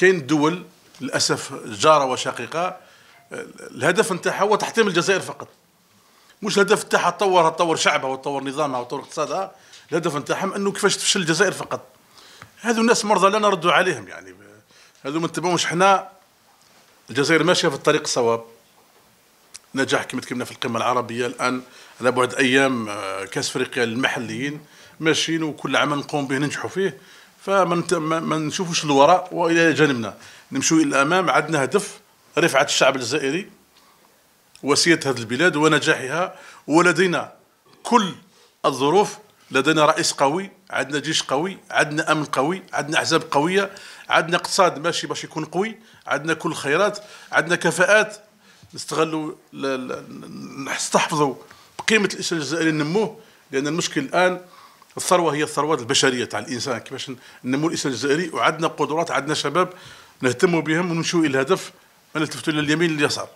كاين دول للاسف جاره وشقيقه الهدف نتاعها هو تحطيم الجزائر فقط مش الهدف نتاعها تطور تطور شعبها وتطور نظامها وتطور اقتصادها الهدف نتاعهم انه كيفاش تفشل الجزائر فقط هذو الناس مرضى لا نردوا عليهم يعني هذو ما نتبعوش حنا الجزائر ماشيه في الطريق الصواب نجاح كما تكلمنا في القمه العربيه الان على بعد ايام آه، كاس افريقيا للمحليين ماشيين وكل عمل نقوم به ننجحوا فيه فما ما نشوفوش الوراء والى جانبنا نمشيو الى الامام عندنا هدف رفعه الشعب الجزائري وسيادة هذه البلاد ونجاحها ولدينا كل الظروف لدينا رئيس قوي عندنا جيش قوي عندنا امن قوي عندنا احزاب قويه عندنا اقتصاد ماشي باش يكون قوي عندنا كل الخيرات عندنا كفاءات نستغلوا نستحفظوا بقيمه الاسر الجزائري نموه لان المشكل الان الثروه هي الثروات البشريه تاع الانسان كيفاش ننمو الانسان الجزائري وعندنا قدرات عندنا شباب نهتموا بهم ونمشوا الى الهدف ما نلتفتوا الى اليمين اليسار